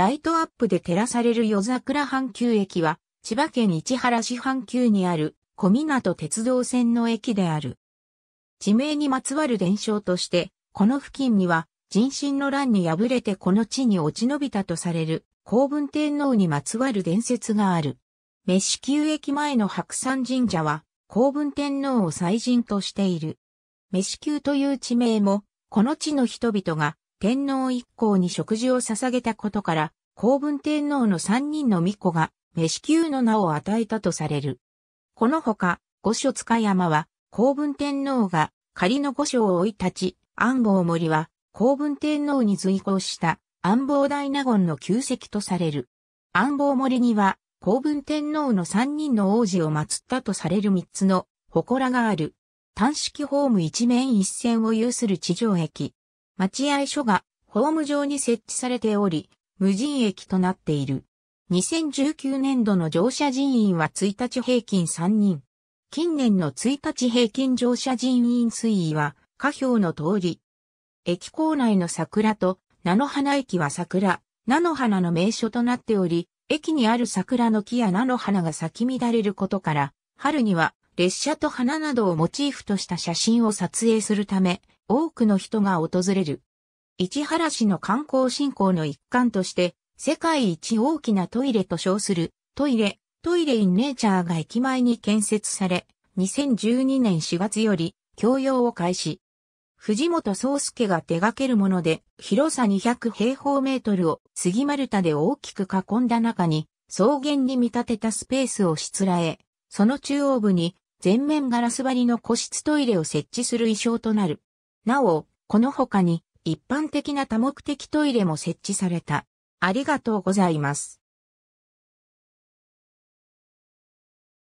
ライトアップで照らされる夜桜阪急駅は、千葉県市原市阪急にある小湊鉄道線の駅である。地名にまつわる伝承として、この付近には人心の乱に敗れてこの地に落ち延びたとされる公文天皇にまつわる伝説がある。飯宮駅前の白山神社は公文天皇を祭神としている。飯宮という地名も、この地の人々が天皇一行に食事を捧げたことから、公文天皇の三人の巫女が、飯級の名を与えたとされる。このほか、御所塚山は、公文天皇が仮の御所を追い立ち、安房森は、公文天皇に随行した安房大納言の旧跡とされる。安房森には、公文天皇の三人の王子を祀ったとされる三つの祠がある。単式ホーム一面一線を有する地上駅。待合所がホーム上に設置されており、無人駅となっている。2019年度の乗車人員は1日平均3人。近年の1日平均乗車人員推移は、下表の通り。駅構内の桜と、菜の花駅は桜、菜の花の名所となっており、駅にある桜の木や菜の花が咲き乱れることから、春には列車と花などをモチーフとした写真を撮影するため、多くの人が訪れる。市原市の観光振興の一環として、世界一大きなトイレと称するトイレ、トイレインネイチャーが駅前に建設され、2012年4月より供用を開始。藤本宗介が手掛けるもので、広さ200平方メートルを杉丸太で大きく囲んだ中に、草原に見立てたスペースをしつらえ、その中央部に全面ガラス張りの個室トイレを設置する意匠となる。なお、この他に一般的な多目的トイレも設置された。ありがとうございます。